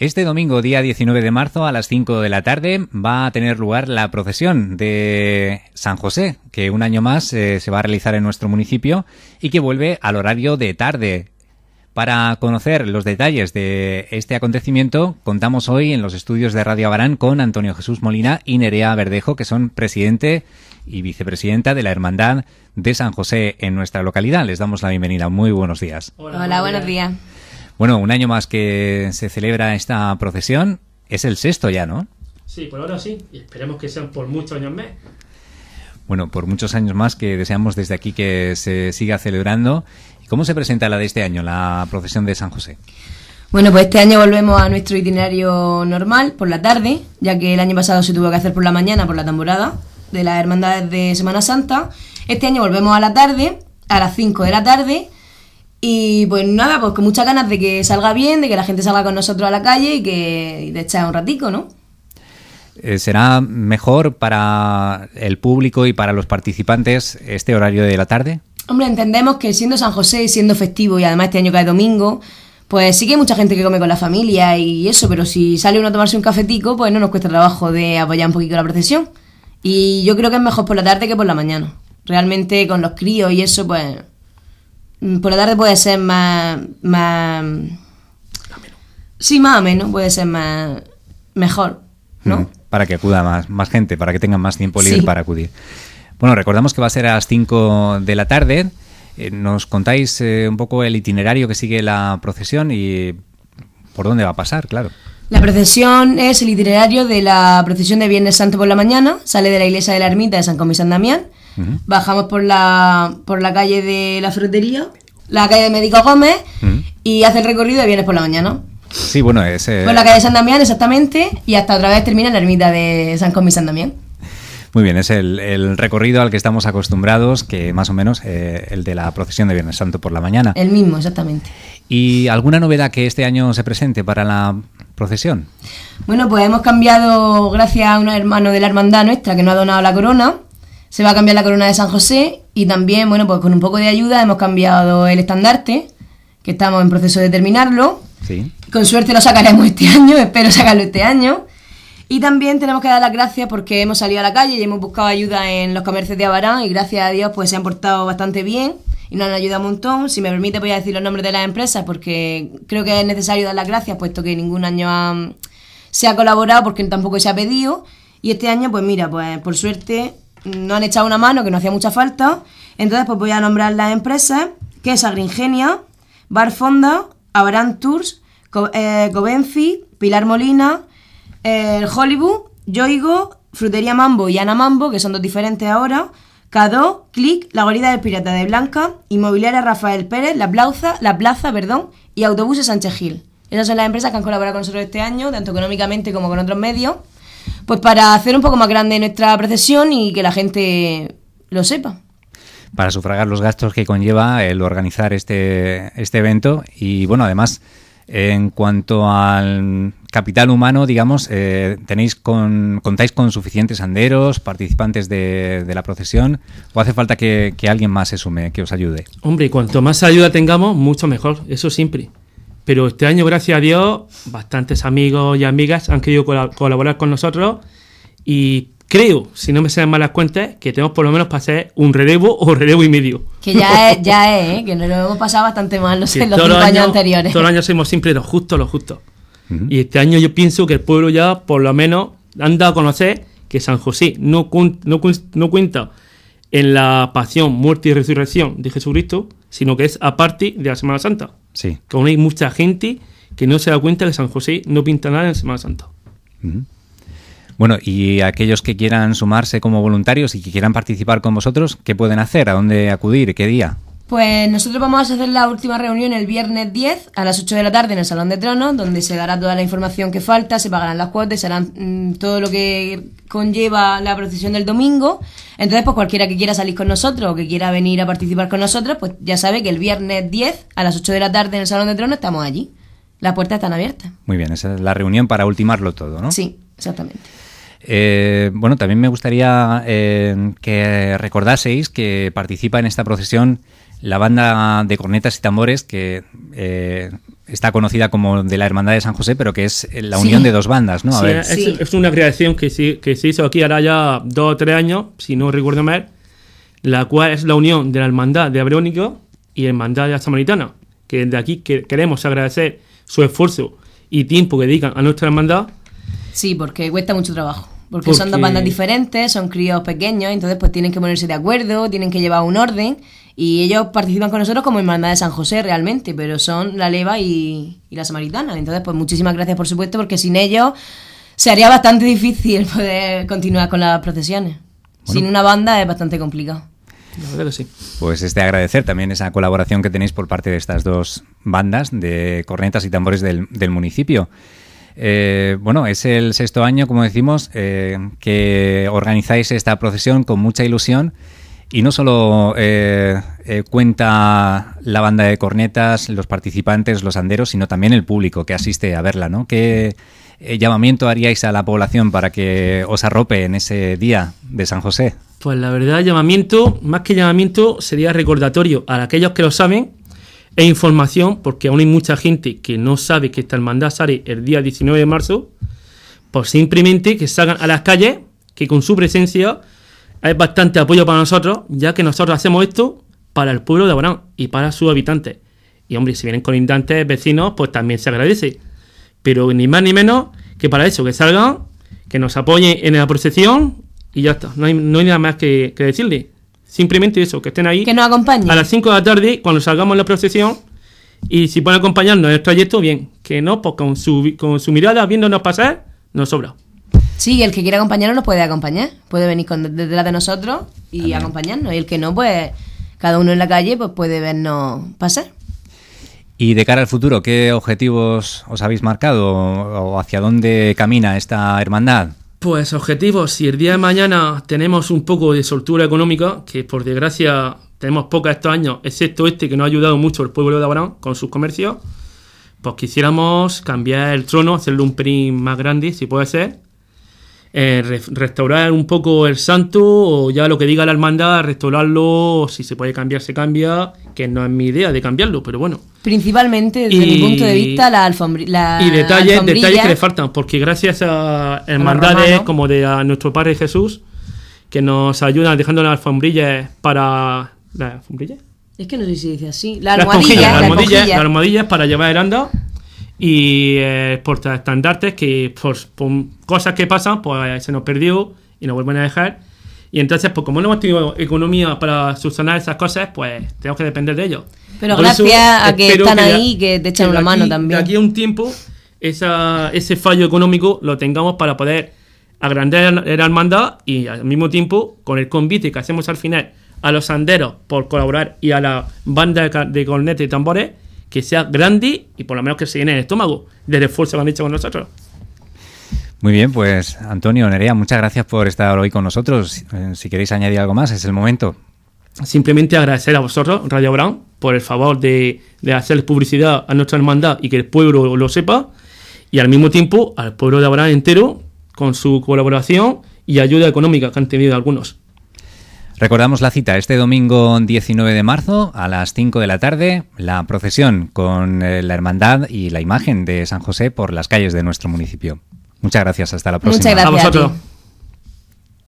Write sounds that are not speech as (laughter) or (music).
Este domingo, día 19 de marzo, a las 5 de la tarde, va a tener lugar la procesión de San José, que un año más eh, se va a realizar en nuestro municipio y que vuelve al horario de tarde. Para conocer los detalles de este acontecimiento, contamos hoy en los estudios de Radio Abarán con Antonio Jesús Molina y Nerea Verdejo, que son presidente y vicepresidenta de la Hermandad de San José en nuestra localidad. Les damos la bienvenida. Muy buenos días. Hola, buenos días. Bueno, un año más que se celebra esta procesión. Es el sexto ya, ¿no? Sí, por ahora sí. Y esperemos que sean por muchos años más. Bueno, por muchos años más que deseamos desde aquí que se siga celebrando. ¿Cómo se presenta la de este año, la procesión de San José? Bueno, pues este año volvemos a nuestro itinerario normal por la tarde, ya que el año pasado se tuvo que hacer por la mañana por la tamborada de las hermandades de Semana Santa. Este año volvemos a la tarde, a las 5 de la tarde, y pues nada, pues con muchas ganas de que salga bien, de que la gente salga con nosotros a la calle y que de echar un ratico, ¿no? Eh, ¿Será mejor para el público y para los participantes este horario de la tarde? Hombre, entendemos que siendo San José, siendo festivo y además este año cae domingo, pues sí que hay mucha gente que come con la familia y eso, pero si sale uno a tomarse un cafetico, pues no nos cuesta trabajo de apoyar un poquito la procesión. Y yo creo que es mejor por la tarde que por la mañana. Realmente con los críos y eso, pues Mm, por la tarde puede ser más. más. Sí, más ameno, puede ser más. mejor, ¿no? Mm, para que acuda más, gente, para que tengan más tiempo libre para acudir. Bueno, recordamos que va a ser a las 5 de la tarde. Eh, nos contáis eh, un poco el itinerario que sigue la procesión y por dónde va a pasar, claro. La procesión es el itinerario de la procesión de Viernes Santo por la mañana, sale de la iglesia de la ermita de San Comisán Damián bajamos por la, por la calle de la frutería, la calle de Médico Gómez, y hace el recorrido de vienes por la mañana. Sí, bueno, es Por la calle de San Damián, exactamente, y hasta otra vez termina la ermita de San Comi San Damián. Muy bien, es el, recorrido al que estamos acostumbrados, que más o menos es eh, el de la procesión de Viernes Santo por la mañana. El mismo, exactamente. ¿Y alguna novedad que este año se presente para la procesión? Bueno, pues hemos cambiado, gracias a un hermano de la hermandad nuestra que nos ha donado la corona, se va a cambiar la corona de San José y también, bueno, pues con un poco de ayuda hemos cambiado el estandarte, que estamos en proceso de terminarlo. Sí. Con suerte lo sacaremos este año, (laughs) espero sacarlo este año. Y también tenemos que dar las gracias porque hemos salido a la calle y hemos buscado ayuda en los comercios de Abarán y gracias a Dios pues se han portado bastante bien y nos han ayudado un montón. Si me permite voy a decir los nombres de las empresas porque creo que es necesario dar las gracias puesto que ningún año se ha colaborado porque tampoco se ha pedido. Y este año pues mira, pues por suerte no han echado una mano, que no hacía mucha falta. Entonces, pues voy a nombrar las empresas, que es Agringenia, Barfonda, Abraham Tours, eh, Pilar Molina, eh, Hollywood, Yoigo, Frutería Mambo y Ana Mambo, que son dos diferentes ahora, Cado, Click, La Guarida del Pirata de Blanca, Inmobiliaria Rafael Pérez, La Plaza, La Plaza, perdón, y Autobuses Sánchez Gil. Esas son las empresas que han colaborado con nosotros este año, tanto económicamente como con otros medios pues para hacer un poco más grande nuestra procesión y que la gente lo sepa para sufragar los gastos que conlleva el organizar este, este evento. Y bueno, además, en cuanto al capital humano, digamos, eh, tenéis con, contáis con suficientes anderos, participantes de, la procesión, o hace falta que, que, alguien más se sume, que os ayude. Hombre, cuanto más ayuda tengamos, mucho mejor, eso siempre. Pero este año, gracias a Dios, bastantes amigos y amigas han querido colaborar con nosotros y creo, si no me sean malas cuentas, que tenemos por lo menos para hacer un relevo o relevo y medio. Que ya es, (laughs) ya es, ¿eh? que nos lo hemos pasado bastante mal los cinco años, anteriores. Todos los años somos siempre los justos, los justos. Y este año yo pienso que el pueblo ya por lo menos han dado a conocer que San José no, no, no cuenta en la pasión, muerte y resurrección de Jesucristo, sino que es aparte de la Semana Santa. Sí. hay mucha gente que no se da cuenta que San José no pinta nada en Semana Santa. Bueno, y aquellos que quieran sumarse como voluntarios y que quieran participar con vosotros, ¿qué pueden hacer? ¿A dónde acudir? ¿Qué día? Pues nosotros vamos a hacer la última reunión el viernes 10 a las 8 de la tarde en el Salón de Tronos, donde se dará toda la información que falta, se pagarán las cuotas, se harán mm, todo lo que conlleva la procesión del domingo. Entonces, pues cualquiera que quiera salir con nosotros o que quiera venir a participar con nosotros, pues ya sabe que el viernes 10 a las 8 de la tarde en el Salón de Tronos estamos allí. Las puertas están abiertas. Muy bien, esa es la reunión para ultimarlo todo, ¿no? Sí, exactamente. Eh, bueno, también me gustaría eh, que recordaseis que participa en esta procesión la banda de cornetas y tambores que eh, está conocida como de la Hermandad de San José, pero que es eh, la unión de dos bandas, ¿no? A Es, una creación que se, hizo aquí ahora ya dos o tres años, si no recuerdo mal, la cual es la unión de la Hermandad de Abrónico y Hermandad de la Samaritana, que desde aquí queremos agradecer su esfuerzo y tiempo que dedican a nuestra hermandad. Sí, porque cuesta mucho trabajo. Porque, porque... son dos bandas diferentes, son críos pequeños, entonces pues tienen que ponerse de acuerdo, tienen que llevar un orden y ellos participan con nosotros como Hermandad de San José realmente, pero son la leva y, la samaritana. Entonces, pues muchísimas gracias por supuesto, porque sin ellos se haría bastante difícil poder continuar con las procesiones. Sin una banda es bastante complicado. sí. Pues este agradecer también esa colaboración que tenéis por parte de estas dos bandas de cornetas y tambores del, municipio. Eh, bueno, es el sexto año, como decimos, eh, que organizáis esta procesión con mucha ilusión. Y no solo eh, eh, cuenta la banda de cornetas, los participantes, los anderos, sino también el público que asiste a verla, ¿no? ¿Qué eh, llamamiento haríais a la población para que os arrope en ese día de San José? Pues la verdad, llamamiento, más que llamamiento, sería recordatorio a aquellos que lo saben e información, porque aún hay mucha gente que no sabe que esta hermandad sale el día 19 de marzo, pues simplemente que salgan a las calles, que con su presencia hay bastante apoyo para nosotros, ya que nosotros hacemos esto para el pueblo de Abraham y para sus habitantes. Y hombre, si vienen colindantes, vecinos, pues también se agradece. Pero ni más ni menos que para eso, que salgan, que nos apoyen en la procesión y ya está. No hay, nada más que, decirle. Simplemente eso, que estén ahí. Que nos acompañen. A las 5 de la tarde, cuando salgamos en la procesión, y si pueden acompañarnos en el trayecto, bien. Que no, pues con su, con su mirada viéndonos pasar, nos sobra. Sí, el que quiera acompañarnos nos puede acompañar, puede venir desde la de nosotros y acompañarnos. Y el que no, pues cada uno en la calle pues puede vernos pasar. Y de cara al futuro, ¿qué objetivos os habéis marcado o hacia dónde camina esta hermandad? Pues objetivos, si el día de mañana tenemos un poco de soltura económica, que por desgracia tenemos poca estos años, excepto este que nos ha ayudado mucho el pueblo de Abarán con sus comercios, pues quisiéramos cambiar el trono, hacerlo un print más grande, si puede ser, eh, restaurar un poco el santo o ya lo que diga la hermandad, restaurarlo, si se puede cambiar, se cambia, que no es mi idea de cambiarlo, pero bueno. Principalmente, desde mi punto de vista, la, alfombrilla. Y detalles, detalles que le faltan, porque gracias a hermandades como de nuestro Padre Jesús, que nos ayudan dejando las alfombrillas para... la alfombrilla Es que no sé si dice así. La las, almohadillas para llevar el anda y eh, por estandartes que por, cosas que pasan pues se nos perdió y nos vuelven a dejar y entonces pues como no hemos tenido economía para subsanar esas cosas pues tenemos que depender de ellos pero gracias a que están ahí que, te echan una mano también de aquí a un tiempo ese fallo económico lo tengamos para poder agrandar la hermandad y al mismo tiempo con el convite que hacemos al final a los sanderos por colaborar y a la banda de cornetes y tambores que sea grande y por lo menos que se llene el estómago del esfuerzo que han hecho con nosotros. Muy bien, pues Antonio, Nerea, muchas gracias por estar hoy con nosotros. Eh, si queréis añadir algo más, es el momento. Simplemente agradecer a vosotros, Radio Abraham, por el favor de, de publicidad a nuestra hermandad y que el pueblo lo sepa, y al mismo tiempo al pueblo de Abraham entero con su colaboración y ayuda económica que han tenido algunos. Recordamos la cita este domingo 19 de marzo a las 5 de la tarde, la procesión con eh, la hermandad y la imagen de San José por las calles de nuestro municipio. Muchas gracias, hasta la próxima. Muchas gracias.